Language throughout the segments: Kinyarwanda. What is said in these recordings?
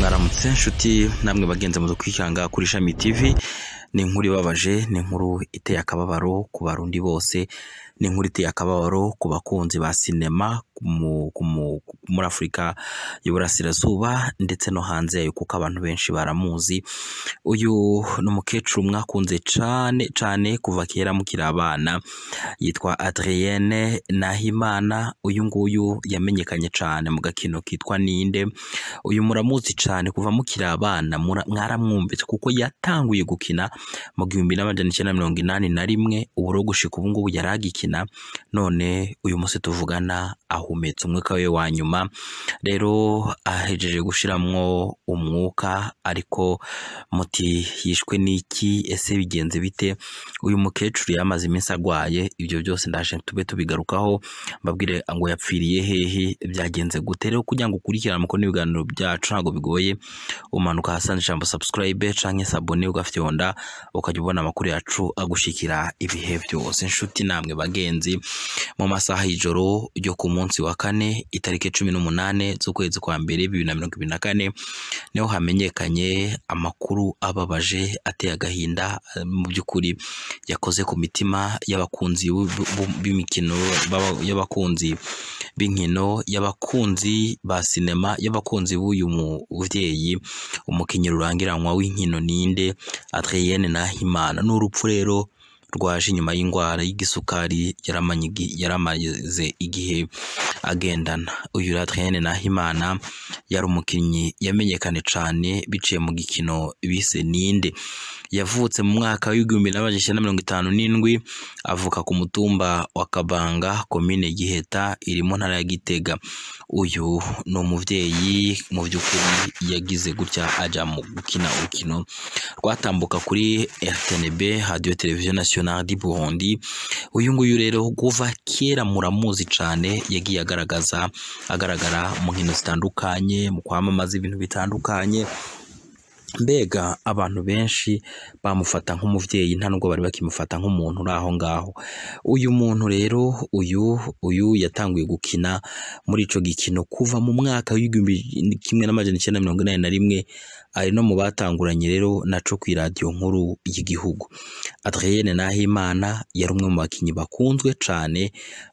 mwaramutse nshuti namwe bagenzi muze kwikanga kuri ishami tv ni inkuru ibabaje ni nkuru iteye akababaro ku barundi bose n'inkuru iteye akababaro ku bakunzi ba sinema muri Afurika y'Uburasirazuba ndetse no hanze yayo kuko abantu benshi baramuzi, uyu ni umukecuru mwakunze cyane cyane kuva kera mukiri abana, yitwa Adrienne Nahimana, uyu nguyu yamenyekanye cyane mu gakino kitwa Ninde, uyu muramuzi cyane kuva mukiri abana mwaramwumvise kuko yatanguye gukina mu gihumbi n'amajana icyenda mirongo inani na rimwe, uburo gushika ubu yari agikina bakina none uyu munsi tuvugana ahumetse umwuka we wa nyuma rero ahejeje gushiramwo umwuka ariko muti yishwe n'iki ese bigenze bite uyu mukecuru yamaze iminsi agwaye ibyo byose ndaje tube tubigarukaho mbabwire ngo yapfiriye hehe byagenze gute rero kugira ngo ukurikirane amakuru n'ibiganiro byacu ntabwo bigoye umanuka ahasanga ijambo subscribe cyangwa sabone ugafite onda ukajya ubona amakuru yacu agushyikira ibihe byose inshuti namwe bagenda cy'ingenzi mu masaha y'ijoro yo ku munsi wa kane itariki cumi n'umunani z'ukwezi kwa mbere bibiri na mirongo ibiri na kane niho hamenyekanye amakuru ababaje ateye agahinda eh, mu by'ukuri yakoze ku mitima y'abakunzi b'imikino y'abakunzi b'inkino y'abakunzi ba sinema y'abakunzi b'uyu mubyeyi umukinnyi rurangiranywa w'inkino ninde Adrien Nahimana ni urupfu rero rwaje nyuma y’ingwara y'igisukari yari amaze igihe agendana uyu Adrien Nahimana yari umukinnyi yamenyekane cyane biciye mu gikino bise ninde yavutse mu mwaka w'igihumbi na mirongo itanu n'indwi avuka ku mutumba wa Kabanga komine Giheta iri mu ntara ya Gitega uyu ni umubyeyi mu by'ukuri yagize gutya ajya mu gukina urukino rwatambuka kuri RTNB Radio televiziyo nasiyonari di Burundi uyu nguyu rero kuva kera muramuzi cyane yagiye agaragaza agaragara mu nkino zitandukanye mu kwamamaza ibintu bitandukanye mbega abantu benshi bamufata nk'umubyeyi nta nubwo bari bakimufata nk'umuntu uri aho ngaho uyu muntu rero uyu uyu yatanguye gukina muri icyo gikino kuva mu mwaka w'igihumbi kimwe n'amajana icyenda mirongo inani na rimwe ari no mu batanguranye rero naco ku iradiyo nkuru y'igihugu Adrienne Nahimana yari umwe mu bakinnyi bakunzwe cane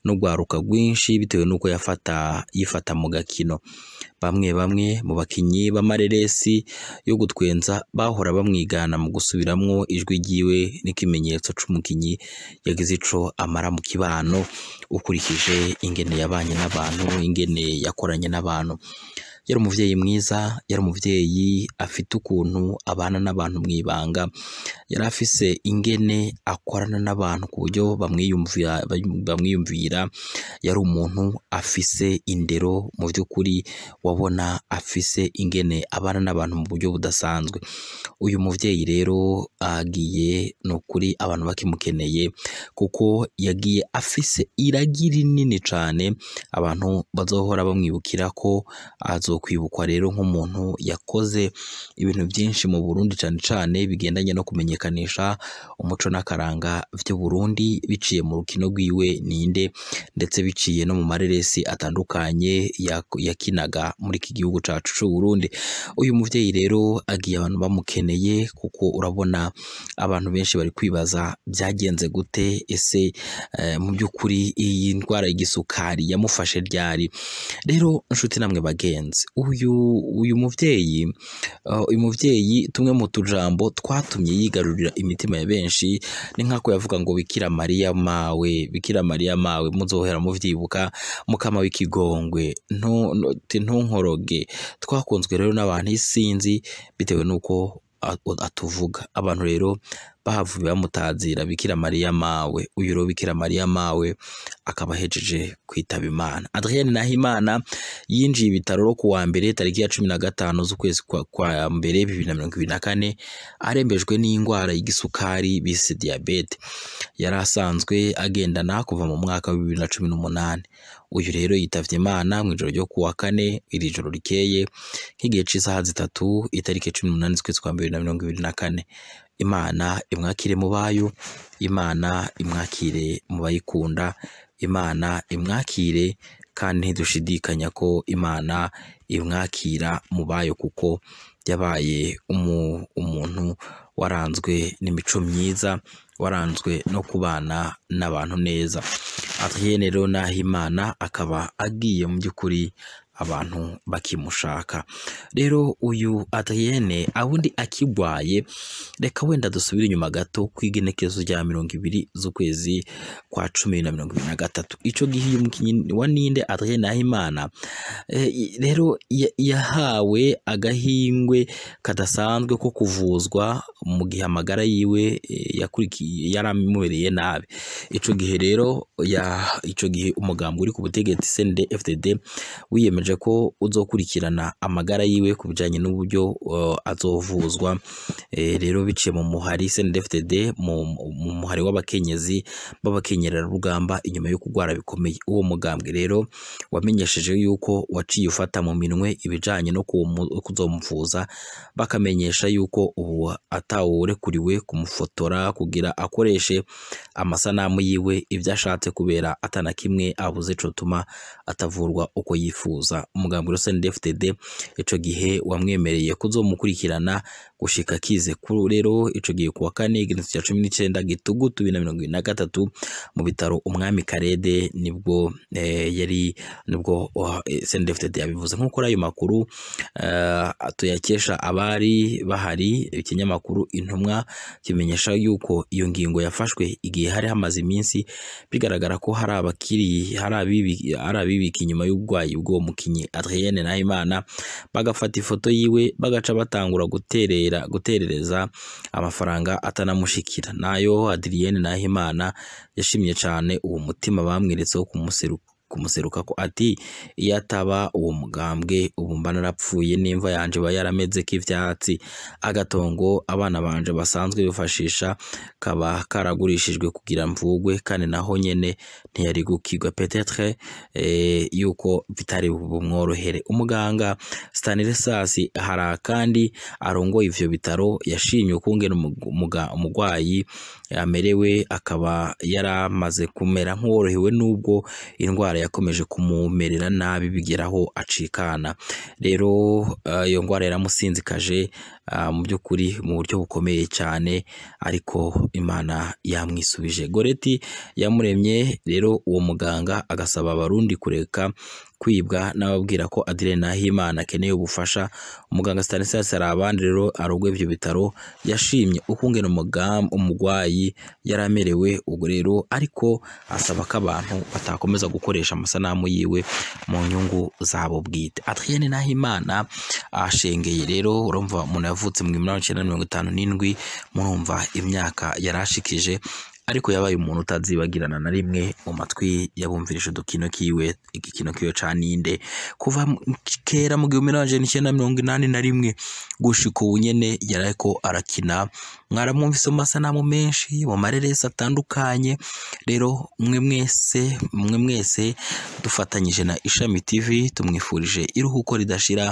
n'urwaruka rwinshi bitewe n'uko yafata yifata mu gakino bamwe bamwe mu bakinnyi b'amareresi yo gutwenza bahora bamwigana mu gusubiramwo ijwi ryiwe n'ikimenyetso c'umukinyi yagize ico amara mu kibano ukurikije ingene yabanye n'abantu ingene yakoranye n'abantu yari umubyeyi mwiza, yari umubyeyi afite ukuntu abana n'abantu mu ibanga, yari afise ingene akorana n'abantu ku buryo bamwiyumvira, yari umuntu afise indero mu by'ukuri wabona afise ingene abana n'abantu mu buryo budasanzwe, uyu mubyeyi rero agiye ni ukuri abantu bakimukeneye kuko yagiye afise iragi rinini cyane abantu bazohora bamwibukira ko azo azokwibukwa rero nk'umuntu yakoze ibintu byinshi mu Burundi cyane cyane bigendanye no kumenyekanisha umuco n'akaranga by'u biciye mu rukino rwiwe ninde ndetse biciye no mu mareresi atandukanye yakinaga muri iki gihugu cyacu cy'u Burundi uyu muvyeyi rero agiye abantu bamukeneye kuko urabona abantu benshi bari kwibaza byagenze gute ese eh, mu by'ukuri iyi ndwara y'igisukari yamufashe ryari rero nshuti namwe bagenzi uyu uyu mubyeyi eh, uyu mubyeyi tumwe mu tujambo twatumye yigarurira imitima ya benshi ni nk'ako yavuga ngo bikira mariya mawe bikira mariya mawe muzohera mubyibuka mukama w'ikigongwe ntunkoroge twakunzwe rero n'abantu isinzi bitewe n'uko atuvuga abantu rero bahavuye bamutazira bikira mariya mawe uyu rero bikira mariya mawe akaba ahejeje kwitaba imana Adrien nahimana yinjiye ibitaro ro ku wa mbere tariki ya cumi na gatanu z'ukwezi kwa mbere bibiri na mirongo ibiri na kane arembejwe n'indwara y'igisukari bise diyabete yari asanzwe agendana kuva mu mwaka wa bibiri na cumi n'umunani uyu rero yitabye imana mu ijoro ryo kuwa kane iri joro rikeye nk'igihe cy'isaha zitatu itariki cumi n'umunani z'ukwezi kwa mbere na mirongo ibiri na kane Imana imwakire mu bayo, Imana imwakire mu bayikunda, Imana imwakire kandi ntidushidikanya ko Imana imwakira mu bayo kuko yabaye umuntu waranzwe n'imico myiza, waranzwe no kubana n'abantu neza. Adrien Nahimana akaba agiye mu by'ukuri abantu bakimushaka rero uyu adriyene awundi akigwaye reka wenda dusubire inyuma gato ku igenekerezo rya mirongo ibiri z'ukwezi kwa cumi na mirongo ibiri na gatatu icyo gihe uyu mukinnyi wa ninde adriyene yahimana eh, rero yahawe agahingwe kadasanzwe ko kuvuzwa mu gihe amagara yiwe eh, yakurikiye yari amubereye nabi icyo gihe rero ya icyo gihe umugambi uri ku butegetsi sende fdd wiyemeje yatangaje ko uzokurikirana amagara yiwe ku bijyanye n'uburyo uh, azovuzwa eh, rero biciye mu muhari cndd mu muhari w'abakenyezi babakenyerera rugamba inyuma yo kurwara bikomeye uwo mugambwe rero wamenyesheje yuko waciye ufata mu minwe ibijyanye no kuzomuvuza bakamenyesha yuko ubu atawurekuriwe kumufotora kugira akoreshe amasanamu yiwe ibyo ashatse kubera atana kimwe abuze cotuma atavurwa uko yifuza gusa umuganga Innocent Defdede ico gihe wamwemereye kuzomukurikirana gushika kize kuri rero icyo gihe kuwa kane igice cya cumi nicyenda gitugu bibiri na mirongo na gatatu mu bitaro umwami Karede nibwo eh, yari nibwo CNDFDD eh, yabivuze nk'uko ayo makuru eh, tuyakesha abari bahari ikinyamakuru intumwa kimenyesha yuko iyo ngingo yafashwe igihe hari hamaze iminsi bigaragara ko hari abakiri hari abibiki inyuma y'ubugwayi bw'uwo mukiri umukinnyi Adrien Nahimana bagafata ifoto yiwe bagaca batangura guterera guterereza amafaranga atanamushikira nayo Adrien Nahimana yashimye cyane uwo mutima bamweretse wo kumuseruka kumuserukako ati iyo ataba uwo mugambwe ubu narapfuye n'imva yanje iba yarameze k'ibyatsi agatongo abana banje basanzwe bifashisha kaba karagurishijwe kugira mvugwe kandi naho nyene ntiyari gukigwa petetre eh, yuko bitari bumworohere umuganga Stanislas hari kandi arongoye ivyo bitaro yashimye ukungera umugwayi amerewe akaba yaramaze kumera nk'uworohewe n'ubwo indwara yakomeje kumumerera nabi bigeraho acikana rero eh, iyo ndwara yaramusinzikaje mu by'ukuri mu buryo bukomeye cyane ariko imana yamwisubije goreti yamuremye rero uwo muganga agasaba abarundi kureka kwibwa n'ababwira ko Adeline Nahimana akeneye ubufasha umuganga Stanislas Sarabandi rero arogwa ibyo bitaro yashimye ukungena umugam umugwayi yaramerewe ubwo rero ariko asaba ko abantu batakomeza gukoresha amasanamu yiwe mu nyungu zabo bwite Adrienne Nahimana ashengeye rero urumva umuntu yavutse mu gihumbi magana cyenda mirongo itanu n'indwi murumva imyaka yari ashikije ariko yabaye umuntu utazibagirana na rimwe mu matwi y'abumvirije udukino kiwe igikino kiwe ca ninde kuva kera mu gihumbi n'amajana icyenda mirongo inani na rimwe gushika ubu nyene yariko arakina mwaramwumvise mu masanamu menshi mu mareresi atandukanye rero mwe mwese mwe mwese dufatanyije na ishami tv tumwifurije iruhuko ridashira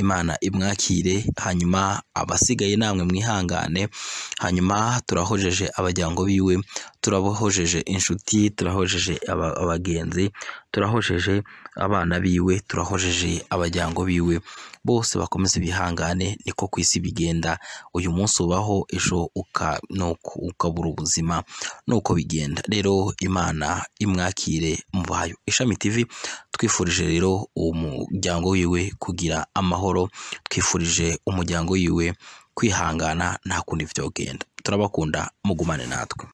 imana imwakire hanyuma abasigaye namwe mwihangane hanyuma turahojeje abajyango biwe turabahojeje inshuti, turahojeje abagenzi, turahojeje abana biwe, turahojeje abajyango biwe, bose bakomeze bihangane niko ku isi bigenda, uyu munsi ubaho ejo ukabura ubuzima, nuko bigenda rero Imana imwakire mubayo, Ishami TV twifurije rero umuryango wiwe kugira amahoro, twifurije umuryango wiwe kwihangana nta kundi byogenda, turabakunda mugumane natwe.